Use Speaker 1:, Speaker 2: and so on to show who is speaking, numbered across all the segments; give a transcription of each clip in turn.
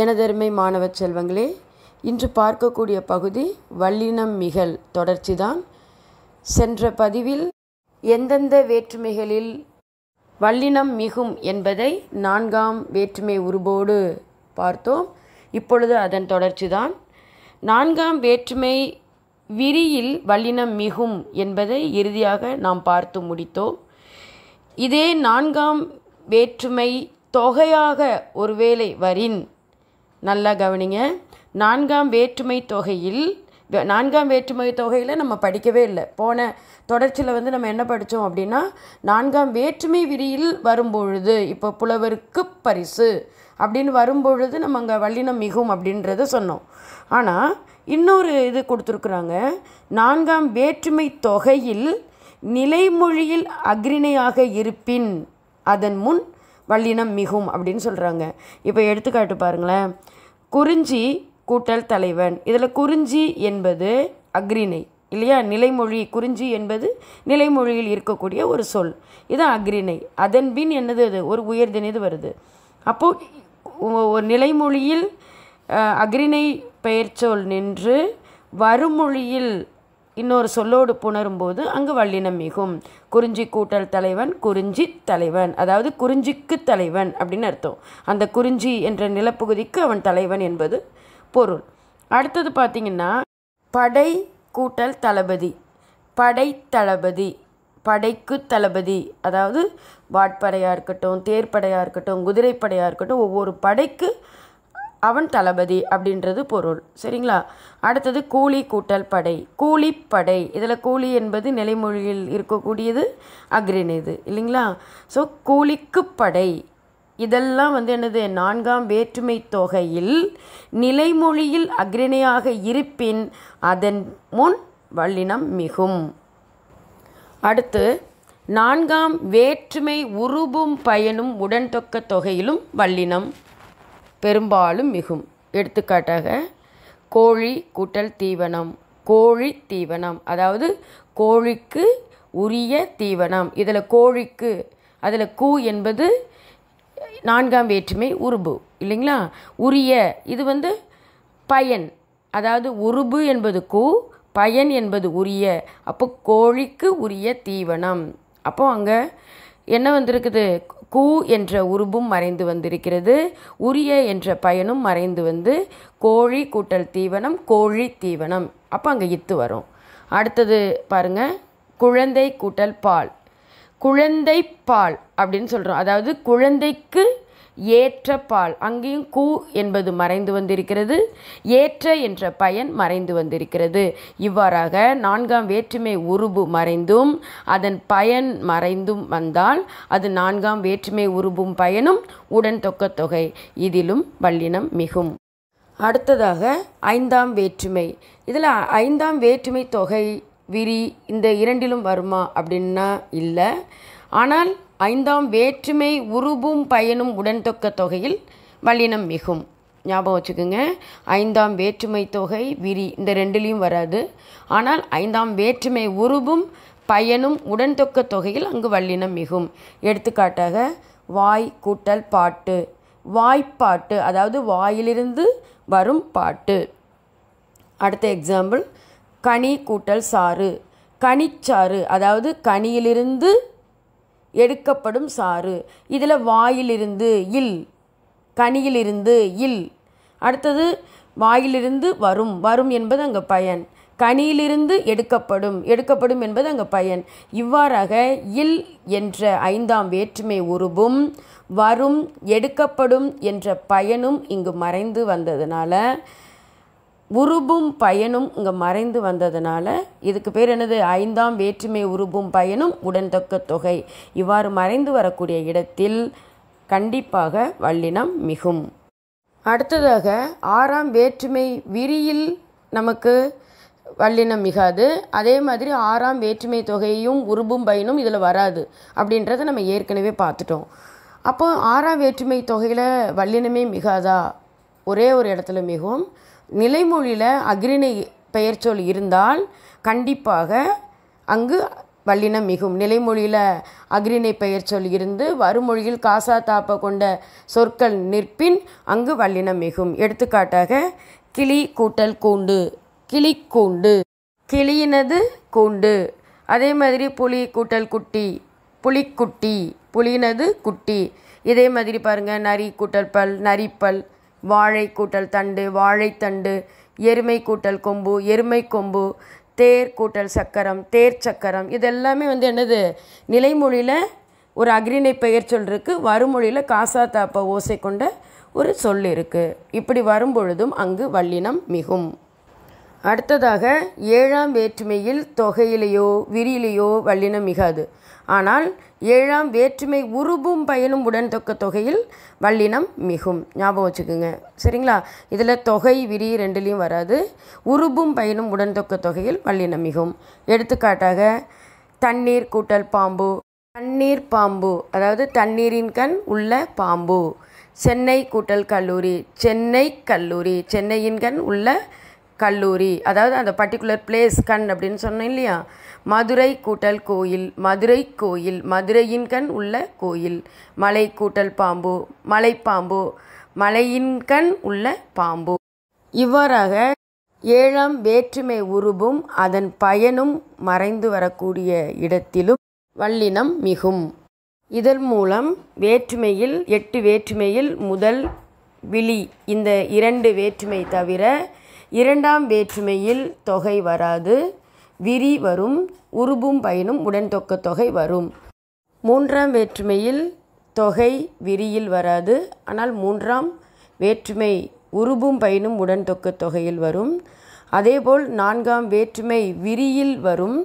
Speaker 1: எனதருமை மாணவ செல்வங்களே இன்று பார்க்கக்கூடிய பகுதி வல்லினம் மிகல் தொடர்ச்சி தான் சென்ற பதிவில் எந்தெந்த வேற்றுமைகளில் வல்லினம் மிகும் என்பதை நான்காம் வேற்றுமை உருவோடு பார்த்தோம் இப்பொழுது அதன் தொடர்ச்சி தான் நான்காம் வேற்றுமை விரியில் வல்லினம் மிகும் என்பதை இறுதியாக நாம் பார்த்து முடித்தோம் இதே நான்காம் வேற்றுமை தொகையாக ஒருவேளை வரின் நல்லா கவனிங்க நான்காம் வேற்றுமை தொகையில் நான்காம் வேற்றுமை தொகையில் நம்ம படிக்கவே இல்லை போன தொடர்ச்சியில் வந்து நம்ம என்ன படித்தோம் அப்படின்னா நான்காம் வேற்றுமை விரியில் வரும்பொழுது இப்போ புலவருக்கு பரிசு அப்படின்னு வரும்பொழுது நம்ம அங்கே வல்லினம் மிகும் அப்படின்றத சொன்னோம் ஆனால் இன்னொரு இது கொடுத்துருக்குறாங்க நான்காம் வேற்றுமை தொகையில் நிலைமொழியில் அக்ரிணையாக இருப்பின் அதன் முன் வல்லினம் மிகும் அப்படின்னு சொல்கிறாங்க இப்போ எடுத்துக்காட்டு பாருங்களேன் குறிஞ்சி கூட்டல் தலைவன் இதில் குறிஞ்சி என்பது அக்ரிணை இல்லையா நிலைமொழி குறிஞ்சி என்பது நிலைமொழியில் இருக்கக்கூடிய ஒரு சொல் இதுதான் அக்ரிணை அதன் பின் என்னது அது ஒரு உயர்தினது வருது அப்போது ஒரு நிலைமொழியில் அக்ரிணை பெயர்ச்சொல் நின்று வருமொழியில் இன்னொரு சொல்லோடு புணரும்போது அங்கு வல்லினம் மிகும் குறிஞ்சி கூட்டல் தலைவன் குறிஞ்சி தலைவன் அதாவது குறிஞ்சிக்கு தலைவன் அப்படின்னு அர்த்தம் அந்த குறிஞ்சி என்ற நிலப்பகுதிக்கு அவன் தலைவன் என்பது பொருள் அடுத்தது பார்த்தீங்கன்னா படை கூட்டல் தளபதி படை தளபதி படைக்கு தளபதி அதாவது வாட்படையாக இருக்கட்டும் தேர்ப்படையாக இருக்கட்டும் குதிரைப்படையாக இருக்கட்டும் ஒவ்வொரு படைக்கு அவன் தளபதி அப்படின்றது பொருள் சரிங்களா அடுத்தது கூலி கூட்டல் படை கூலிப்படை இதில் கூலி என்பது நிலைமொழியில் இருக்கக்கூடியது அக்ரிநேது இல்லைங்களா ஸோ கூலிக்கு படை இதெல்லாம் வந்து என்னது நான்காம் வேற்றுமை தொகையில் நிலைமொழியில் அக்ரிணையாக இருப்பின் அதன் முன் வல்லினம் மிகும் அடுத்து நான்காம் வேற்றுமை உருபும் பயனும் தொக்க தொகையிலும் வல்லினம் பெரும்பாலும் மிகும் எடுத்துக்காட்டாக கோழி கூட்டல் தீவனம் கோழி தீவனம் அதாவது கோழிக்கு உரிய தீவனம் இதில் கோழிக்கு அதில் கூ என்பது நான்காம் வேற்றுமை உருபு இல்லைங்களா உரிய இது வந்து பயன் அதாவது உருபு என்பது கூ பயன் என்பது உரிய அப்போ கோழிக்கு உரிய தீவனம் அப்போ அங்கே என்ன வந்திருக்குது கூ என்ற உருபும் மறைந்து வந்திருக்கிறது உரிய என்ற பயனும் மறைந்து வந்து கோழி கூட்டல் தீவனம் கோழி தீவனம் அப்போ அங்கே இத்து வரும் அடுத்தது பாருங்கள் குழந்தை கூட்டல் பால் குழந்தை பால் அப்படின்னு சொல்கிறோம் அதாவது குழந்தைக்கு ஏற்ற பால் அங்கேயும் கூ என்பது மறைந்து வந்திருக்கிறது ஏற்ற என்ற பயன் மறைந்து வந்திருக்கிறது இவ்வாறாக நான்காம் வேற்றுமை உருபு மறைந்தும் அதன் பயன் மறைந்தும் வந்தால் அது நான்காம் வேற்றுமை உருபும் பயனும் உடன் தொகை இதிலும் வல்லினம் மிகும் அடுத்ததாக ஐந்தாம் வேற்றுமை இதில் ஐந்தாம் வேற்றுமை தொகை விரி இந்த இரண்டிலும் வருமா அப்படின்னா இல்லை ஆனால் ஐந்தாம் வேற்றுமை உருபும் பயனும் உடன்தொக்க தொகையில் வல்லினம் மிகும் ஞாபகம் வச்சுக்கோங்க ஐந்தாம் வேற்றுமை தொகை விரி இந்த ரெண்டுலேயும் வராது ஆனால் ஐந்தாம் வேற்றுமை உருபும் பயனும் உடன்தொக்க தொகையில் அங்கு வல்லினம் மிகும் எடுத்துக்காட்டாக வாய் கூட்டல் பாட்டு வாய்ப்பாட்டு அதாவது வாயிலிருந்து வரும் பாட்டு அடுத்த எக்ஸாம்பிள் கனி கூட்டல் சாறு கனிச்சாறு அதாவது கனியிலிருந்து எடுக்கப்படும் சாறு இதில் வாயிலிருந்து இல் கனியிலிருந்து இல் அடுத்தது வாயிலிருந்து வரும் வரும் என்பது அங்கே பயன் கனியிலிருந்து எடுக்கப்படும் எடுக்கப்படும் என்பது அங்கே பயன் இவ்வாறாக இல் என்ற ஐந்தாம் வேற்றுமை உருவும் வரும் எடுக்கப்படும் என்ற பயனும் இங்கு மறைந்து வந்ததுனால உருபும் பயனும் இங்கே மறைந்து வந்ததுனால இதுக்கு பேர் என்னது ஐந்தாம் வேற்றுமை உருபும் பயனும் உடன்தொக்க தொகை இவ்வாறு மறைந்து வரக்கூடிய இடத்தில் கண்டிப்பாக வல்லினம் மிகும் அடுத்ததாக ஆறாம் வேற்றுமை விரியில் நமக்கு வல்லினம் மிகாது அதே மாதிரி ஆறாம் வேற்றுமை தொகையும் உருபும் பயனும் இதில் வராது அப்படின்றத நம்ம ஏற்கனவே பார்த்துட்டோம் அப்போ ஆறாம் வேற்றுமை தொகையில் வல்லினமே மிகாதா ஒரே ஒரு இடத்துல மிகவும் நிலைமொழியில் அக்ரிணை பெயர்ச்சொல் இருந்தால் கண்டிப்பாக அங்கு வல்லினம் மிகும் நிலைமொழியில் அக்ரிணை பெயர்ச்சொல் இருந்து வறுமொழியில் காசா தாப்ப கொண்ட சொற்கள் நிற்பின் அங்கு வல்லினம் மிகும் எடுத்துக்காட்டாக கிளி கூட்டல் கூண்டு கிளி கூண்டு கிளியினது கூண்டு அதே மாதிரி புலி கூட்டல் குட்டி புலிக்குட்டி புலினது குட்டி இதே மாதிரி பாருங்கள் நரி கூட்டல் பல் நரிப்பல் வாழை கூட்டல் தண்டு வாழைத்தண்டு எருமை கூட்டல் கொம்பு எருமை கொம்பு தேர் கூட்டல் சக்கரம் தேர் சக்கரம் இதெல்லாமே வந்து என்னது நிலைமொழியில் ஒரு அக்ரிணை பெயர் சொல் இருக்குது வருமொழியில் காசா தாப்ப ஓசை கொண்ட ஒரு சொல் இருக்குது இப்படி வரும்பொழுதும் அங்கு வல்லினம் மிகும் அடுத்ததாக ஏழாம் வேற்றுமையில் தொகையிலேயோ விரியிலேயோ வல்லினம் மிகாது ஆனால் ஏழாம் வேற்றுமை உருபும் பயனும் உடன் தொக்க தொகையில் வல்லினம் மிகும் ஞாபகம் வச்சுக்கோங்க சரிங்களா இதில் தொகை விரி ரெண்டுலேயும் வராது உருபும் பயனும் உடன் தொக்க தொகையில் வல்லினம் மிகும் எடுத்துக்காட்டாக தண்ணீர் கூட்டல் பாம்பு தண்ணீர் பாம்பு அதாவது தண்ணீரின் கண் உள்ள பாம்பு சென்னை கூட்டல் கல்லூரி சென்னை கல்லூரி சென்னையின் கண் உள்ள கல்லூரி அதாவது அந்த பர்டிகுலர் பிளேஸ் கண் அப்படின்னு சொன்னோம் இல்லையா மதுரை கூட்டல் கோயில் மதுரை கோயில் மதுரையின் கண் உள்ள கோயில் மலை கூட்டல் பாம்பு மலைப்பாம்பு மலையின் கண் உள்ள பாம்பு இவ்வாறாக ஏழாம் வேற்றுமை உருவும் அதன் பயனும் மறைந்து வரக்கூடிய இடத்திலும் வல்லினம் மிகும் இதன் மூலம் வேற்றுமையில் எட்டு வேற்றுமையில் முதல் விழி இந்த இரண்டு வேற்றுமை தவிர இரண்டாம் வேற்றுமையில் தொகை வராது விரி வரும் உருபும் பயனும் உடன்தொக்க தொகை வரும் மூன்றாம் வேற்றுமையில் தொகை விரியில் வராது ஆனால் மூன்றாம் வேற்றுமை உருபும் பயனும் உடன்தொக்க தொகையில் வரும் அதேபோல் நான்காம் வேற்றுமை விரியில் வரும்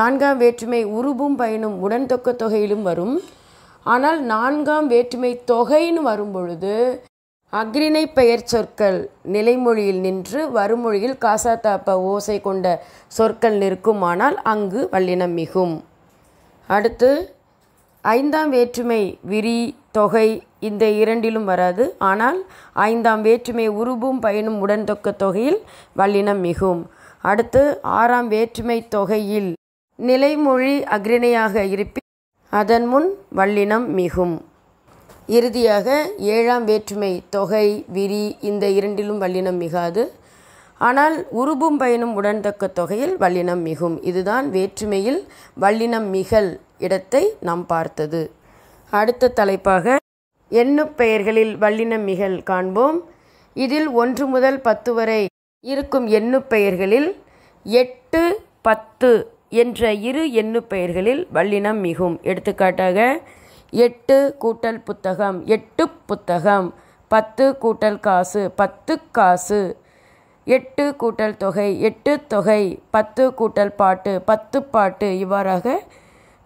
Speaker 1: நான்காம் வேற்றுமை உருபும் பயனும் உடன்தொக்க தொகையிலும் வரும் ஆனால் நான்காம் வேற்றுமை தொகைன்னு வரும்பொழுது அக்ரிணை பெயர் சொற்கள் நிலைமொழியில் நின்று வறுமொழியில் காசாத்தாப்ப ஓசை கொண்ட சொற்கள் நிற்குமானால் அங்கு வல்லினம் மிகும் அடுத்து ஐந்தாம் வேற்றுமை விரி தொகை இந்த இரண்டிலும் வராது ஆனால் ஐந்தாம் வேற்றுமை உருபும் பயனும் உடன்தொக்க தொகையில் வல்லினம் மிகும் அடுத்து ஆறாம் வேற்றுமை தொகையில் நிலைமொழி அக்ரிணையாக இருப்பின் அதன் முன் வல்லினம் மிகும் இறுதியாக ஏழாம் வேற்றுமை தொகை விரி இந்த இரண்டிலும் வல்லினம் மிகாது ஆனால் உருபும் பயனும் உடன்தக்க தொகையில் வல்லினம் மிகும் இதுதான் வேற்றுமையில் வல்லினம் மிகல் இடத்தை நாம் பார்த்தது அடுத்த தலைப்பாக எண்ணு பெயர்களில் வல்லினம் மிகல் காண்போம் இதில் ஒன்று முதல் பத்து வரை இருக்கும் எண்ணு பெயர்களில் எட்டு பத்து என்ற இரு எண்ணு பெயர்களில் வல்லினம் மிகும் எடுத்துக்காட்டாக எட்டு கூட்டல் புத்தகம் எட்டு புத்தகம் பத்து கூட்டல் காசு பத்து காசு எட்டு கூட்டல் தொகை எட்டு தொகை பத்து கூட்டல் பாட்டு பத்து பாட்டு இவ்வாறாக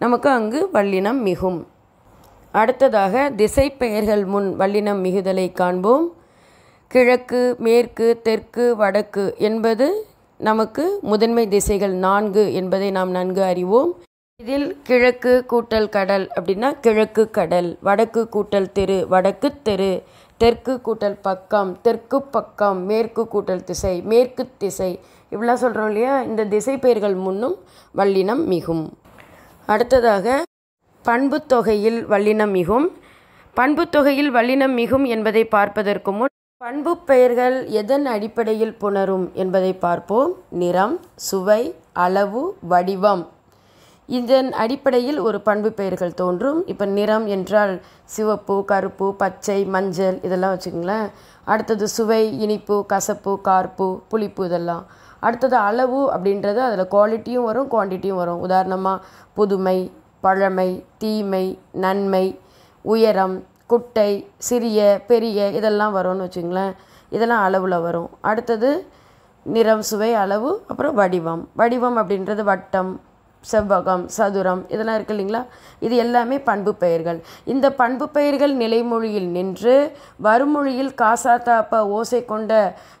Speaker 1: நமக்கு அங்கு வல்லினம் மிகும் அடுத்ததாக திசை பெயர்கள் முன் வல்லினம் மிகுதலை காண்போம் கிழக்கு மேற்கு தெற்கு வடக்கு என்பது நமக்கு முதன்மை திசைகள் நான்கு என்பதை நாம் நன்கு அறிவோம் இதில் கிழக்கு கூட்டல் கடல் அப்படின்னா கிழக்கு கடல் வடக்கு கூட்டல் தெரு வடக்கு தெரு தெற்கு கூட்டல் பக்கம் தெற்கு பக்கம் மேற்கு கூட்டல் திசை மேற்கு திசை இப்படிலாம் சொல்கிறோம் இல்லையா இந்த திசை பெயர்கள் முன்னும் வல்லினம் மிகும் அடுத்ததாக பண்பு தொகையில் வல்லினம் மிகும் பண்பு தொகையில் வல்லினம் மிகும் என்பதை பார்ப்பதற்கு முன் பண்பு பெயர்கள் எதன் அடிப்படையில் புணரும் என்பதை பார்ப்போம் நிறம் சுவை அளவு வடிவம் இதன் அடிப்படையில் ஒரு பண்பு பெயர்கள் தோன்றும் இப்போ நிறம் என்றால் சிவப்பு கருப்பு பச்சை மஞ்சள் இதெல்லாம் வச்சுக்கோங்களேன் அடுத்தது சுவை இனிப்பு கசப்பு கார்ப்பு புளிப்பு இதெல்லாம் அடுத்தது அளவு அப்படின்றது அதில் குவாலிட்டியும் வரும் குவான்டிட்டியும் வரும் உதாரணமாக புதுமை பழமை தீமை நன்மை உயரம் குட்டை சிறிய பெரிய இதெல்லாம் வரும்னு வச்சுங்களேன் இதெல்லாம் அளவில் வரும் அடுத்தது நிறம் சுவை அளவு அப்புறம் வடிவம் வடிவம் அப்படின்றது வட்டம் செவ்வகம் சதுரம் இதெல்லாம் இருக்குது இல்லைங்களா இது எல்லாமே பண்பு பெயர்கள் இந்த பண்பு பெயர்கள் நிலைமொழியில் நின்று வருமொழியில் தாப்ப ஓசை கொண்ட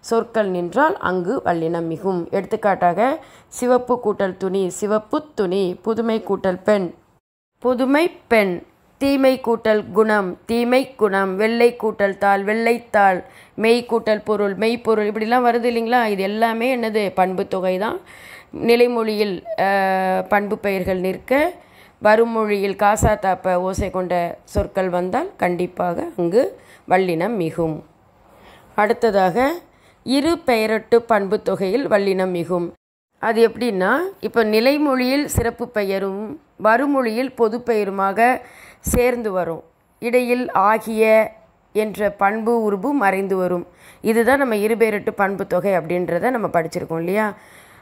Speaker 1: சொற்கள் நின்றால் அங்கு வல்லினம் மிகும் எடுத்துக்காட்டாக சிவப்பு கூட்டல் துணி சிவப்பு துணி புதுமை கூட்டல் பெண் புதுமை பெண் தீமை கூட்டல் குணம் தீமை குணம் வெள்ளை கூட்டல் தாள் வெள்ளைத்தாள் மெய் கூட்டல் பொருள் மெய்ப்பொருள் இப்படிலாம் வருது இல்லைங்களா இது எல்லாமே என்னது பண்பு தொகை தான் நிலைமொழியில் பண்பு பெயர்கள் நிற்க வருமொழியில் காசா தாப்ப ஓசை கொண்ட சொற்கள் வந்தால் கண்டிப்பாக அங்கு வல்லினம் மிகும் அடுத்ததாக இரு பெயரட்டு பண்பு தொகையில் வல்லினம் மிகும் அது எப்படின்னா இப்போ நிலைமொழியில் சிறப்பு பெயரும் வருமொழியில் பொது பெயருமாக சேர்ந்து வரும் இடையில் ஆகிய என்ற பண்பு உருபு மறைந்து வரும் இதுதான் நம்ம இருபெயரட்டு பண்பு தொகை அப்படின்றத நம்ம படிச்சிருக்கோம் இல்லையா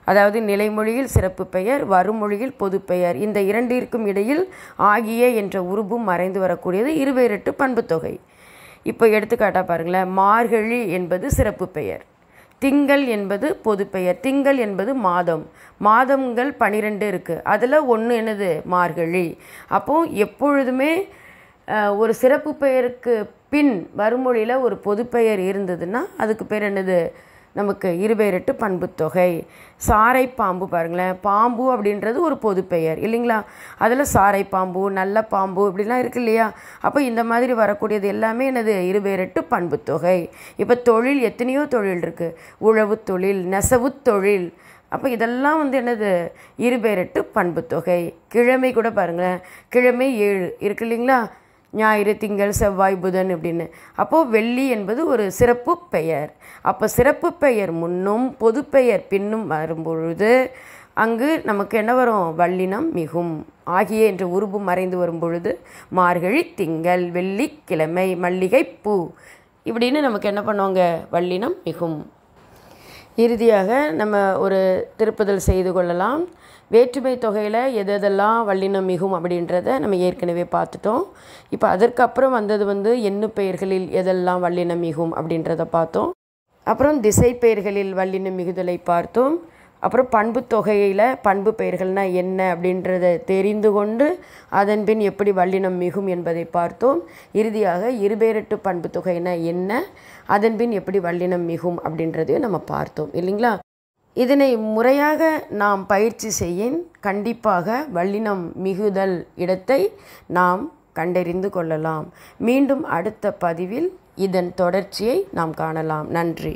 Speaker 1: அதாவது நிலைமொழியில் சிறப்பு பெயர் வருமொழியில் பொதுப்பெயர் இந்த இரண்டிற்கும் இடையில் ஆகிய என்ற உருபும் மறைந்து வரக்கூடியது இருவேறிட்டு பண்புத்தொகை இப்போ எடுத்துக்காட்டாக பாருங்களேன் மார்கழி என்பது சிறப்பு பெயர் திங்கள் என்பது பொதுப்பெயர் திங்கள் என்பது மாதம் மாதங்கள் பனிரெண்டு இருக்குது அதில் ஒன்று என்னது மார்கழி அப்போது எப்பொழுதுமே ஒரு சிறப்பு பெயருக்கு பின் வருமொழியில் ஒரு பொதுப்பெயர் இருந்ததுன்னா அதுக்கு பேர் என்னது நமக்கு பண்பு பண்புத்தொகை சாரை பாம்பு பாருங்களேன் பாம்பு அப்படின்றது ஒரு பொது பெயர் இல்லைங்களா அதில் சாரை பாம்பு நல்ல பாம்பு இப்படிலாம் இருக்கு இல்லையா அப்போ இந்த மாதிரி வரக்கூடியது எல்லாமே எனது பண்பு பண்புத்தொகை இப்போ தொழில் எத்தனையோ தொழில் இருக்குது உழவு தொழில் நெசவு தொழில் அப்போ இதெல்லாம் வந்து என்னது பண்பு பண்புத்தொகை கிழமை கூட பாருங்களேன் கிழமை ஏழு இருக்கு இல்லைங்களா ஞாயிறு திங்கள் செவ்வாய் புதன் அப்படின்னு அப்போது வெள்ளி என்பது ஒரு சிறப்பு பெயர் அப்போ சிறப்பு பெயர் முன்னும் பொது பெயர் பின்னும் வரும்பொழுது அங்கு நமக்கு என்ன வரும் வள்ளினம் மிகும் ஆகிய என்ற உருபு மறைந்து வரும் பொழுது மார்கழி திங்கள் வெள்ளிக்கிழமை மல்லிகை பூ இப்படின்னு நமக்கு என்ன பண்ணுவாங்க வள்ளினம் மிகும் இறுதியாக நம்ம ஒரு திருப்புதல் செய்து கொள்ளலாம் வேற்றுமை தொகையில் எது எதெல்லாம் வல்லினம் மிகும் அப்படின்றத நம்ம ஏற்கனவே பார்த்துட்டோம் இப்போ அதற்கப்புறம் வந்தது வந்து எண்ணு பெயர்களில் எதெல்லாம் வல்லினம் மிகும் அப்படின்றத பார்த்தோம் அப்புறம் திசை பெயர்களில் வல்லினம் மிகுதலை பார்த்தோம் அப்புறம் பண்பு தொகையில் பண்பு பெயர்கள்னால் என்ன அப்படின்றத தெரிந்து கொண்டு அதன் பின் எப்படி வல்லினம் மிகும் என்பதை பார்த்தோம் இறுதியாக இருபேரட்டு பண்பு தொகைனா என்ன அதன்பின் எப்படி வல்லினம் மிகும் அப்படின்றதையும் நம்ம பார்த்தோம் இல்லைங்களா இதனை முறையாக நாம் பயிற்சி செய்யின் கண்டிப்பாக வல்லினம் மிகுதல் இடத்தை நாம் கண்டறிந்து கொள்ளலாம் மீண்டும் அடுத்த பதிவில் இதன் தொடர்ச்சியை நாம் காணலாம் நன்றி